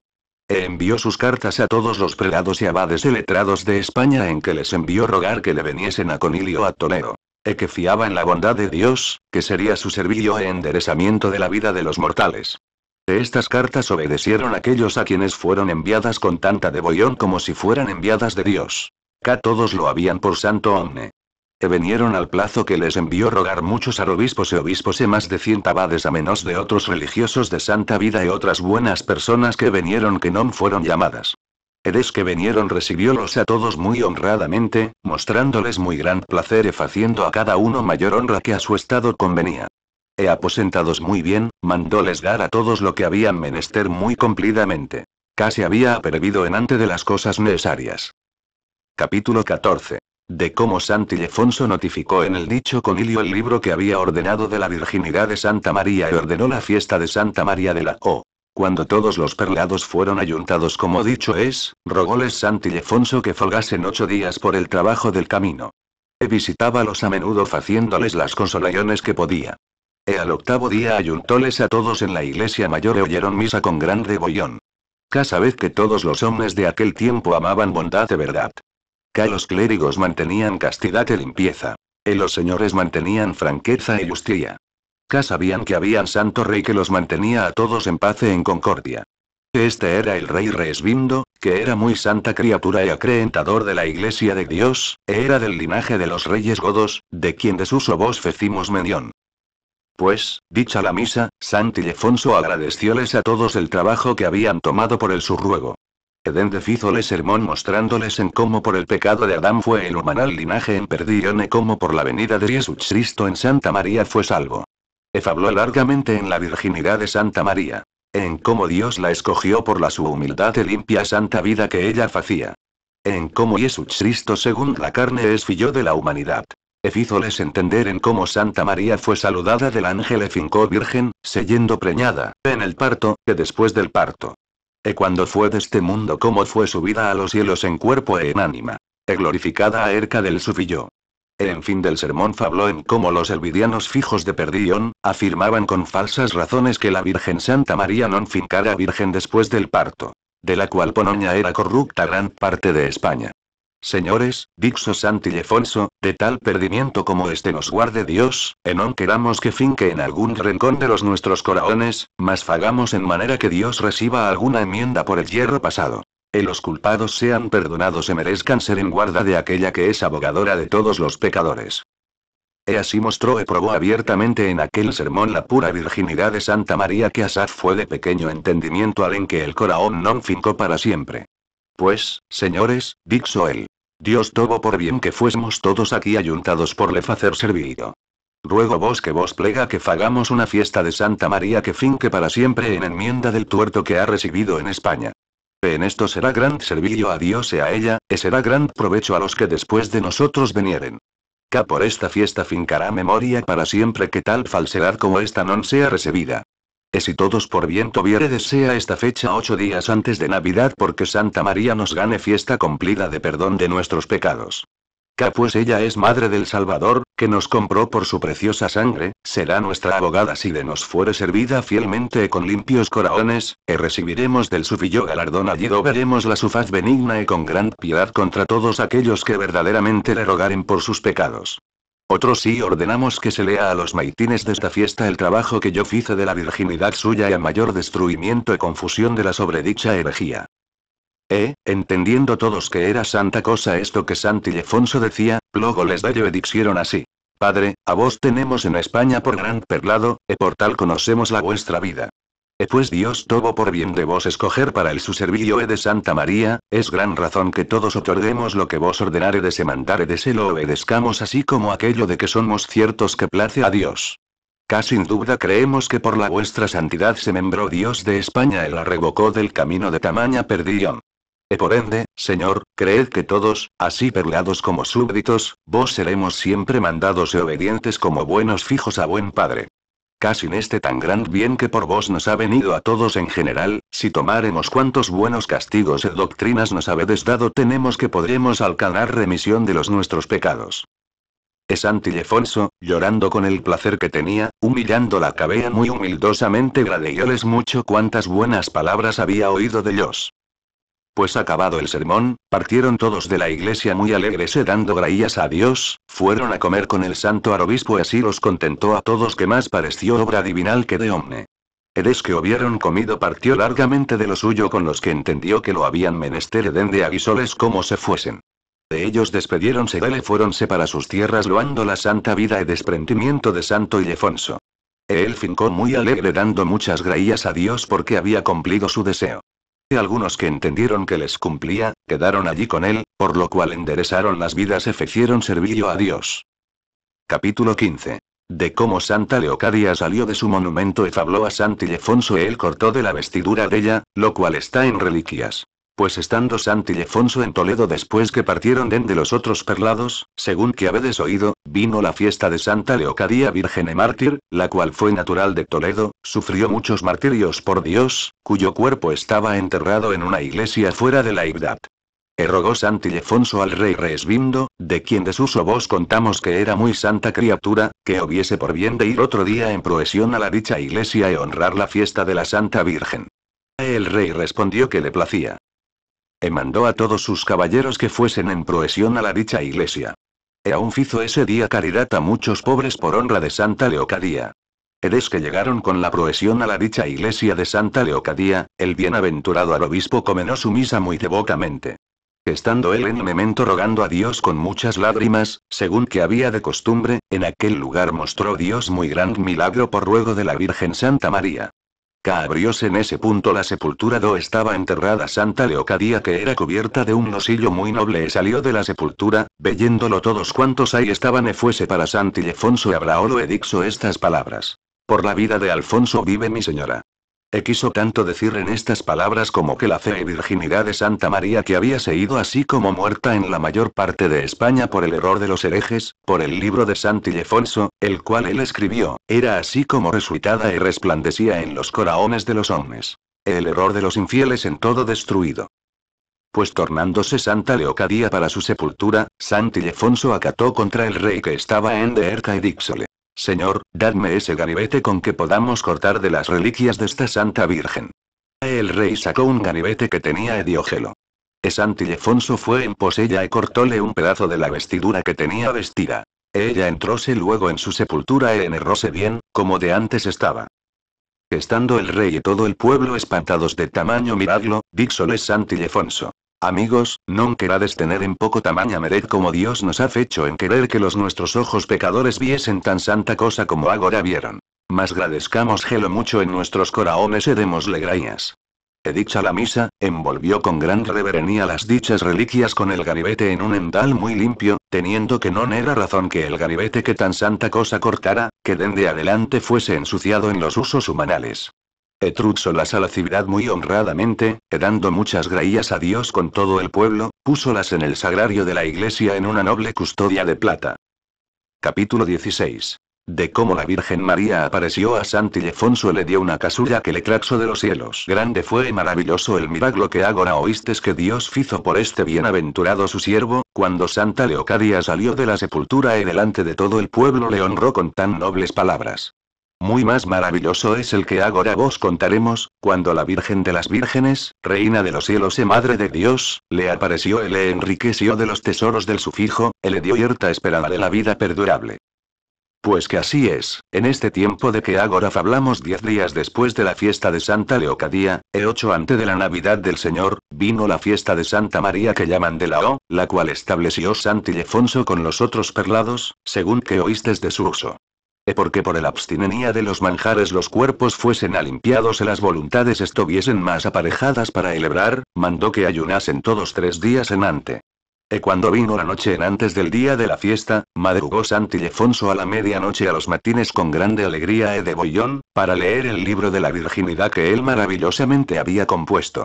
Speaker 1: E envió sus cartas a todos los prelados y abades y letrados de España en que les envió rogar que le veniesen a conilio a Toledo e que fiaba en la bondad de Dios, que sería su servillo e enderezamiento de la vida de los mortales. De estas cartas obedecieron aquellos a quienes fueron enviadas con tanta devoción como si fueran enviadas de Dios. Ca todos lo habían por santo omne. E venieron al plazo que les envió rogar muchos arobispos y obispos e más de cien tabades a menos de otros religiosos de santa vida y otras buenas personas que vinieron que no fueron llamadas des que vinieron recibiólos a todos muy honradamente, mostrándoles muy gran placer y haciendo a cada uno mayor honra que a su estado convenía. He aposentados muy bien, mandóles dar a todos lo que habían menester muy cumplidamente. Casi había apervido enante de las cosas necesarias. Capítulo 14 de cómo Lefonso notificó en el dicho conilio el libro que había ordenado de la virginidad de Santa María y ordenó la fiesta de Santa María de la O. Cuando todos los perlados fueron ayuntados como dicho es, rogóles Santilefonso que folgasen ocho días por el trabajo del camino. Visitábalos a menudo faciéndoles las consolaciones que podía. E al octavo día ayuntóles a todos en la iglesia mayor e oyeron misa con gran rebollón. Casa vez que todos los hombres de aquel tiempo amaban bondad de verdad. Que los clérigos mantenían castidad y limpieza. E los señores mantenían franqueza y justicia sabían que había santo rey que los mantenía a todos en paz y e en concordia. Este era el rey Resvindo, que era muy santa criatura y acreentador de la iglesia de Dios, era del linaje de los reyes godos, de quien de desuso vos fecimos mención. Pues, dicha la misa, Santillefonso agradecióles a todos el trabajo que habían tomado por el su ruego. Edende sermón mostrándoles en cómo por el pecado de Adán fue el humanal linaje en perdición y cómo por la venida de Jesucristo en Santa María fue salvo habló largamente en la virginidad de Santa María. En cómo Dios la escogió por la su humildad y limpia santa vida que ella hacía, En cómo Jesucristo según la carne es filló de la humanidad. E hízoles entender en cómo Santa María fue saludada del ángel e fincó virgen, seyendo preñada, en el parto, que después del parto. E cuando fue de este mundo cómo fue subida a los cielos en cuerpo e en ánima. E glorificada a erca del su fillo. En fin del sermón fabló en cómo los elvidianos fijos de perdición, afirmaban con falsas razones que la Virgen Santa María non fincara virgen después del parto, de la cual Ponoña era corrupta gran parte de España. Señores, dixo Santillefonso, de tal perdimiento como este nos guarde Dios, enon queramos que finque en algún rencón de los nuestros coraones, mas fagamos en manera que Dios reciba alguna enmienda por el hierro pasado. Y los culpados sean perdonados y merezcan ser en guarda de aquella que es abogadora de todos los pecadores. Y así mostró y probó abiertamente en aquel sermón la pura virginidad de Santa María que asad fue de pequeño entendimiento al en que el coraón non fincó para siempre. Pues, señores, dixo él. Dios tuvo por bien que fuésemos todos aquí ayuntados por le facer servido. Ruego vos que vos plega que fagamos una fiesta de Santa María que finque para siempre en enmienda del tuerto que ha recibido en España. En esto será gran servicio a Dios y a ella, y será gran provecho a los que después de nosotros venieren. Ca por esta fiesta fincará memoria para siempre que tal falsedad como esta no sea recibida. E si todos por viento viéredes sea esta fecha ocho días antes de Navidad porque Santa María nos gane fiesta cumplida de perdón de nuestros pecados pues ella es madre del Salvador, que nos compró por su preciosa sangre, será nuestra abogada si de nos fuere servida fielmente con limpios coraones, y e recibiremos del sufillo galardón allí veremos la su faz benigna y con gran piedad contra todos aquellos que verdaderamente le rogaren por sus pecados. Otros sí ordenamos que se lea a los maitines de esta fiesta el trabajo que yo hice de la virginidad suya y a mayor destruimiento y confusión de la sobredicha herejía. Eh, entendiendo todos que era santa cosa esto que Santilefonso decía, luego les y edixieron así. Padre, a vos tenemos en España por gran perlado, e por tal conocemos la vuestra vida. E pues Dios tuvo por bien de vos escoger para el su servicio e de Santa María, es gran razón que todos otorguemos lo que vos ordenare se mandare de se lo obedezcamos así como aquello de que somos ciertos que place a Dios. Casi sin duda creemos que por la vuestra santidad se membró Dios de España y e la revocó del camino de tamaña perdición. E por ende, Señor, creed que todos, así perlados como súbditos, vos seremos siempre mandados y obedientes como buenos fijos a buen Padre. Casi en este tan gran bien que por vos nos ha venido a todos en general, si tomáremos cuantos buenos castigos y doctrinas nos habedes dado tenemos que podremos alcanzar remisión de los nuestros pecados. Es Antilefonso, llorando con el placer que tenía, humillando la cabeza muy humildosamente gradeóles mucho cuántas buenas palabras había oído de ellos. Pues acabado el sermón, partieron todos de la iglesia muy alegres eh, dando gracias a Dios, fueron a comer con el santo arobispo y así los contentó a todos que más pareció obra divinal que de hombre. Eres que hubieron comido partió largamente de lo suyo con los que entendió que lo habían menester edén de aguisoles como se fuesen. De ellos de y fuéronse para sus tierras loando la santa vida y desprendimiento de santo Ilefonso. Él fincó muy alegre dando muchas gracias a Dios porque había cumplido su deseo algunos que entendieron que les cumplía, quedaron allí con él, por lo cual enderezaron las vidas y fecieron servicio a Dios. Capítulo 15. De cómo Santa Leocadia salió de su monumento y fabló a Santi Ildefonso e él cortó de la vestidura de ella, lo cual está en reliquias. Pues estando Santilefonso en Toledo después que partieron de los otros perlados, según que habedes oído, vino la fiesta de Santa Leocadía Virgen y Mártir, la cual fue natural de Toledo, sufrió muchos martirios por Dios, cuyo cuerpo estaba enterrado en una iglesia fuera de la Ibdat. Errogó rogó Santilefonso al rey Reesbindo, de quien de su vos contamos que era muy santa criatura, que hubiese por bien de ir otro día en prohesión a la dicha iglesia y honrar la fiesta de la Santa Virgen. El rey respondió que le placía. E mandó a todos sus caballeros que fuesen en prohesión a la dicha iglesia. E aún fizo ese día caridad a muchos pobres por honra de Santa Leocadía. Eres que llegaron con la prohesión a la dicha iglesia de Santa Leocadía, el bienaventurado arzobispo comenó su misa muy devotamente. Estando él en memento rogando a Dios con muchas lágrimas, según que había de costumbre, en aquel lugar mostró Dios muy gran milagro por ruego de la Virgen Santa María abrióse en ese punto la sepultura do estaba enterrada Santa Leocadía que era cubierta de un nosillo muy noble salió de la sepultura, veyéndolo todos cuantos ahí estaban e fuese para y Abraolo edixo estas palabras. Por la vida de Alfonso vive mi señora. He quiso tanto decir en estas palabras como que la fe y virginidad de Santa María que había seguido así como muerta en la mayor parte de España por el error de los herejes, por el libro de Santillefonso, el cual él escribió, era así como resucitada y resplandecía en los coraones de los hombres. El error de los infieles en todo destruido. Pues tornándose Santa Leocadía para su sepultura, Santillefonso acató contra el rey que estaba en Deerca y díxole, Señor, dadme ese ganivete con que podamos cortar de las reliquias de esta Santa Virgen. El rey sacó un ganivete que tenía Ediógelo. Santilefonso fue en posella y cortóle un pedazo de la vestidura que tenía vestida. Ella entróse luego en su sepultura y e enerróse bien, como de antes estaba. Estando el rey y todo el pueblo espantados de tamaño miradlo, es Santilefonso. Amigos, non querades tener en poco tamaña mered como Dios nos ha fecho en querer que los nuestros ojos pecadores viesen tan santa cosa como agora vieron. Mas gradezcamos gelo mucho en nuestros coraones e demosle grañas. He dicha la misa, envolvió con gran reverenía las dichas reliquias con el garibete en un endal muy limpio, teniendo que non era razón que el garibete que tan santa cosa cortara, que dende adelante fuese ensuciado en los usos humanales. Etruxo las a la ciudad muy honradamente, dando muchas graías a Dios con todo el pueblo, púsolas en el sagrario de la iglesia en una noble custodia de plata. Capítulo 16. De cómo la Virgen María apareció a y le dio una casulla que le claxo de los cielos. Grande fue y maravilloso el milagro que agora oístes que Dios hizo por este bienaventurado su siervo, cuando Santa Leocadia salió de la sepultura y delante de todo el pueblo le honró con tan nobles palabras. Muy más maravilloso es el que agora vos contaremos, cuando la Virgen de las Vírgenes, Reina de los cielos y Madre de Dios, le apareció y le enriqueció de los tesoros del sufijo, y le dio cierta esperanza de la vida perdurable. Pues que así es, en este tiempo de que agora hablamos diez días después de la fiesta de Santa Leocadía, e ocho antes de la Navidad del Señor, vino la fiesta de Santa María que llaman de la O, la cual estableció Santillefonso con los otros perlados, según que oístes de su uso e porque por el abstinencia de los manjares los cuerpos fuesen alimpiados y las voluntades estuviesen más aparejadas para celebrar, mandó que ayunasen todos tres días en ante. E cuando vino la noche en antes del día de la fiesta, madrugó Santillefonso a la medianoche a los matines con grande alegría e de bollón, para leer el libro de la virginidad que él maravillosamente había compuesto.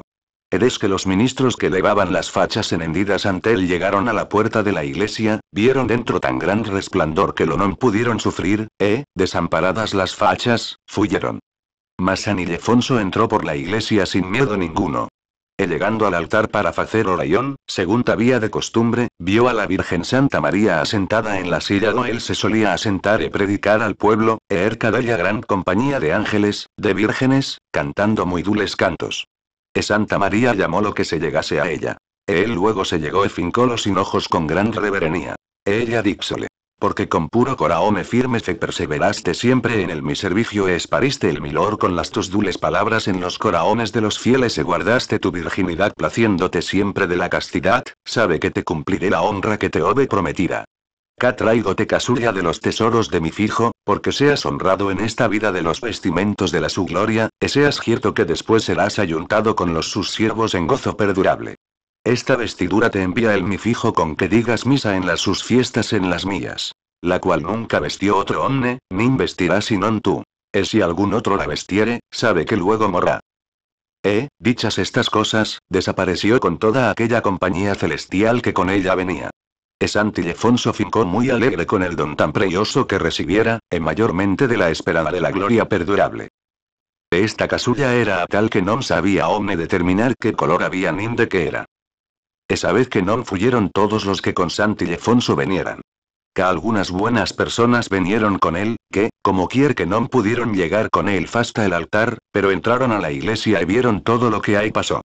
Speaker 1: Eres que los ministros que llevaban las fachas enendidas ante él llegaron a la puerta de la iglesia, vieron dentro tan gran resplandor que lo no pudieron sufrir, e, desamparadas las fachas, fuyeron. Mas San Ildefonso entró por la iglesia sin miedo ninguno. E llegando al altar para hacer oración, según había de costumbre, vio a la Virgen Santa María asentada en la silla donde él se solía asentar y predicar al pueblo, e cerca de ella gran compañía de ángeles, de vírgenes, cantando muy dules cantos. E Santa María llamó lo que se llegase a ella. Él luego se llegó y fincó los hinojos con gran reverenía. Ella díxole. Porque con puro coraome firme fe perseveraste siempre en el mi servicio y espariste el milor con las tus dules palabras en los coraones de los fieles y guardaste tu virginidad placiéndote siempre de la castidad, sabe que te cumpliré la honra que te obe prometida traigo te casulla de los tesoros de mi fijo, porque seas honrado en esta vida de los vestimentos de la su gloria, e seas cierto que después serás ayuntado con los sus siervos en gozo perdurable. Esta vestidura te envía el mi fijo con que digas misa en las sus fiestas en las mías. La cual nunca vestió otro hombre, ni vestirá en tú. E si algún otro la vestiere, sabe que luego morrá. Eh, dichas estas cosas, desapareció con toda aquella compañía celestial que con ella venía. Santilefonso fincó muy alegre con el don tan precioso que recibiera, en mayormente de la esperada de la gloria perdurable. esta casulla era tal que non sabía omne determinar qué color había ni de qué era. Esa vez que non fuyeron todos los que con Santilefonso venieran. Que algunas buenas personas vinieron con él, que, como quier que non pudieron llegar con él hasta el altar, pero entraron a la iglesia y vieron todo lo que ahí pasó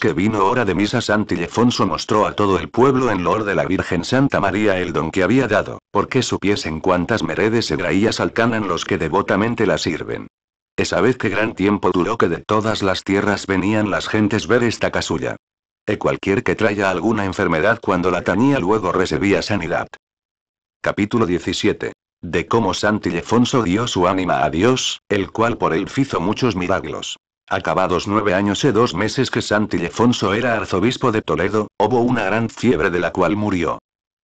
Speaker 1: que vino hora de misa Santillefonso mostró a todo el pueblo en loor de la Virgen Santa María el don que había dado, porque supiesen cuántas meredes hebraías alcanan los que devotamente la sirven. Esa vez que gran tiempo duró que de todas las tierras venían las gentes ver esta casulla. E cualquier que traía alguna enfermedad cuando la tañía luego recibía sanidad. Capítulo 17. De cómo Santillefonso dio su ánima a Dios, el cual por él hizo muchos milagros. Acabados nueve años y e dos meses que Santilefonso era arzobispo de Toledo, hubo una gran fiebre de la cual murió.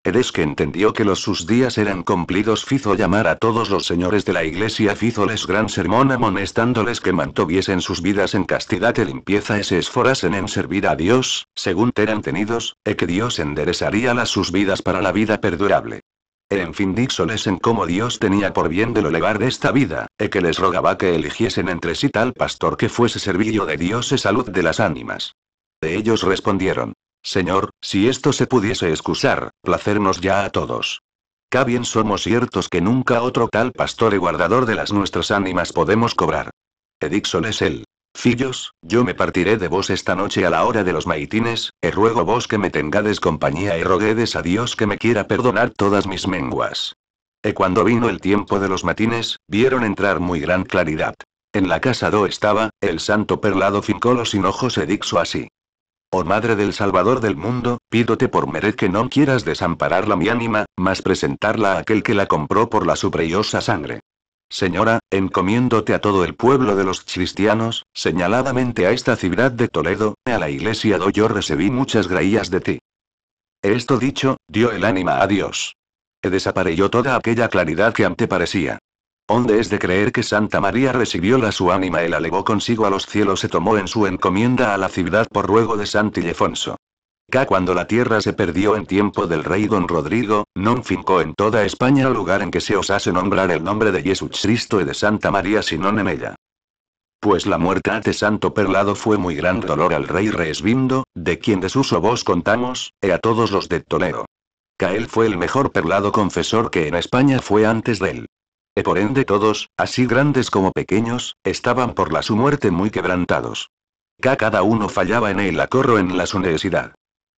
Speaker 1: que entendió que los sus días eran cumplidos, fizo llamar a todos los señores de la iglesia, les gran sermón amonestándoles que mantuviesen sus vidas en castidad y limpieza y se esforasen en servir a Dios, según eran tenidos, y que Dios enderezaría las sus vidas para la vida perdurable. En fin díxoles cómo Dios tenía por bien de lo levar de esta vida, e que les rogaba que eligiesen entre sí tal pastor que fuese servillo de Dios y e salud de las ánimas. De ellos respondieron, Señor, si esto se pudiese excusar, placernos ya a todos. Cá bien somos ciertos que nunca otro tal pastor y guardador de las nuestras ánimas podemos cobrar. Edíxoles él, Fillos, yo me partiré de vos esta noche a la hora de los maitines, e ruego vos que me tengades compañía y roguedes a Dios que me quiera perdonar todas mis menguas. E cuando vino el tiempo de los matines, vieron entrar muy gran claridad. En la casa do estaba, el santo perlado fincó los ojos edixo así. Oh Madre del Salvador del mundo, pídote por mered que no quieras desampararla mi ánima, mas presentarla a aquel que la compró por la supreyosa sangre. Señora, encomiéndote a todo el pueblo de los cristianos, señaladamente a esta ciudad de Toledo, a la iglesia do yo recibí muchas graías de ti. Esto dicho, dio el ánima a Dios. E desapareció toda aquella claridad que ante parecía. Onde es de creer que Santa María recibió la su ánima y la levó consigo a los cielos se tomó en su encomienda a la ciudad por ruego de Santillefonso. Ca Cuando la tierra se perdió en tiempo del rey don Rodrigo, non fincó en toda España lugar en que se osase nombrar el nombre de Jesucristo y de Santa María sinón en ella. Pues la muerte de Santo Perlado fue muy gran dolor al rey Reesbindo, de quien de desuso vos contamos, e a todos los de Toledo. él fue el mejor perlado confesor que en España fue antes de él. E por ende todos, así grandes como pequeños, estaban por la su muerte muy quebrantados. Ca Cada uno fallaba en el acorro en la su necesidad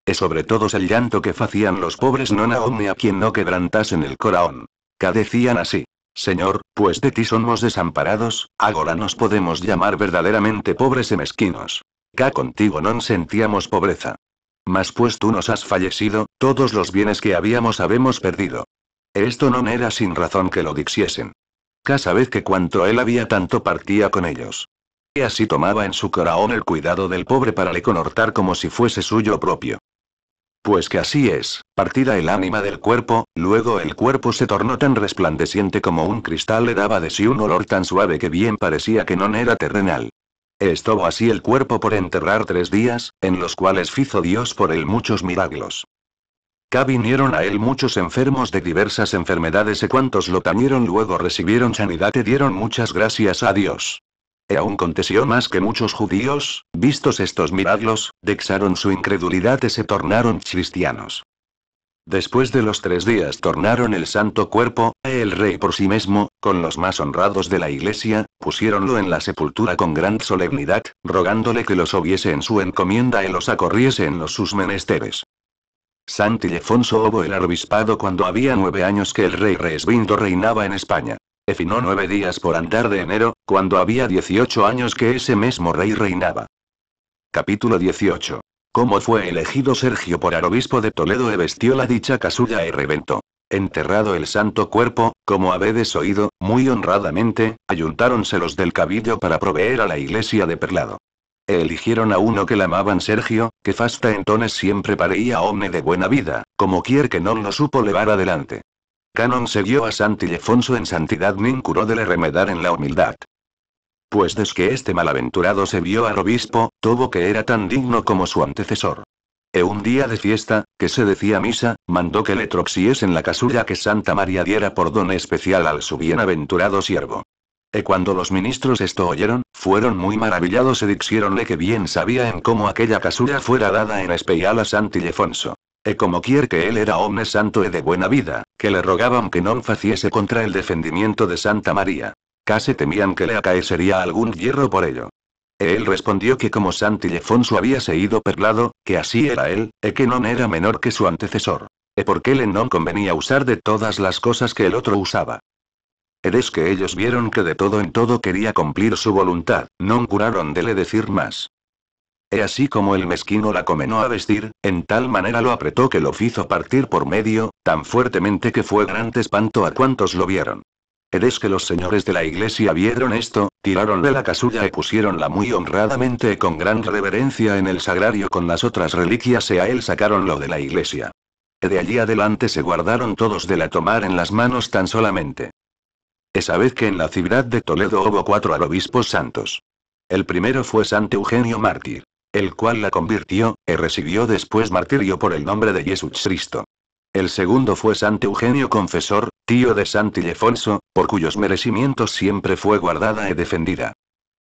Speaker 1: e sobre todos el llanto que facían los pobres nonaome a quien no quebrantasen el corazón. decían así. Señor, pues de ti somos desamparados, agora nos podemos llamar verdaderamente pobres y mezquinos. Ca contigo non sentíamos pobreza. Mas pues tú nos has fallecido, todos los bienes que habíamos habemos perdido. Esto non era sin razón que lo dixiesen. Ca sabes que cuanto él había tanto partía con ellos. Y así tomaba en su coraón el cuidado del pobre para le conhortar como si fuese suyo propio. Pues que así es, partida el ánima del cuerpo, luego el cuerpo se tornó tan resplandeciente como un cristal le daba de sí un olor tan suave que bien parecía que no era terrenal. Estuvo así el cuerpo por enterrar tres días, en los cuales hizo Dios por él muchos milagros. Cá vinieron a él muchos enfermos de diversas enfermedades y cuantos lo tañieron luego recibieron sanidad y dieron muchas gracias a Dios. E aún contesió más que muchos judíos, vistos estos milagros, dexaron su incredulidad y se tornaron cristianos. Después de los tres días tornaron el santo cuerpo, el rey por sí mismo, con los más honrados de la iglesia, pusiéronlo en la sepultura con gran solemnidad, rogándole que los obiese en su encomienda y los acorriese en los sus menesteres. Sant Ildefonso Obo el arbispado cuando había nueve años que el rey Resbindo reinaba en España. Efinó nueve días por andar de enero, cuando había 18 años que ese mismo rey reinaba. Capítulo 18. Cómo fue elegido Sergio por arobispo de Toledo e vestió la dicha casulla y reventó. Enterrado el santo cuerpo, como habedes oído, muy honradamente, ayuntáronse los del cabildo para proveer a la iglesia de perlado. E eligieron a uno que la amaban Sergio, que fasta entonces siempre pareía hombre de buena vida, como quier que no lo supo levar adelante. Canon vio a Santilefonso en santidad ni curó de le remedar en la humildad. Pues desde que este malaventurado se vio al obispo, tuvo que era tan digno como su antecesor. E un día de fiesta, que se decía misa, mandó que le troxiesen la casulla que Santa María diera por don especial al su bienaventurado siervo. E cuando los ministros esto oyeron, fueron muy maravillados y dixieronle que bien sabían en cómo aquella casulla fuera dada en especial a Santilefonso. E como quier que él era hombre santo e de buena vida, que le rogaban que non faciese contra el defendimiento de Santa María. Casi temían que le acaecería algún hierro por ello. E él respondió que como Santillefonso había seguido perlado, que así era él, e que non era menor que su antecesor. E porque le non convenía usar de todas las cosas que el otro usaba. Eres que ellos vieron que de todo en todo quería cumplir su voluntad, non curaron de le decir más. He así como el mezquino la comenó a vestir, en tal manera lo apretó que lo hizo partir por medio, tan fuertemente que fue gran espanto a cuantos lo vieron. Eres que los señores de la iglesia vieron esto, tiraron de la casulla y pusieronla muy honradamente y con gran reverencia en el sagrario con las otras reliquias y a él lo de la iglesia. De allí adelante se guardaron todos de la tomar en las manos tan solamente. Esa vez que en la ciudad de Toledo hubo cuatro arobispos santos. El primero fue Santo Eugenio Mártir el cual la convirtió, y recibió después martirio por el nombre de Jesucristo. El segundo fue Sant Eugenio Confesor, tío de Santilefonso, por cuyos merecimientos siempre fue guardada y defendida.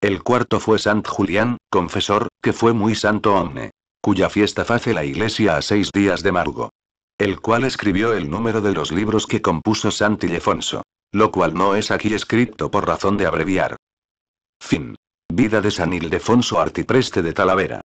Speaker 1: El cuarto fue Sant Julián, confesor, que fue muy santo omne, cuya fiesta face la iglesia a seis días de Margo. El cual escribió el número de los libros que compuso Ilefonso. lo cual no es aquí escrito por razón de abreviar. Fin. Vida de San Ildefonso Artipreste de Talavera.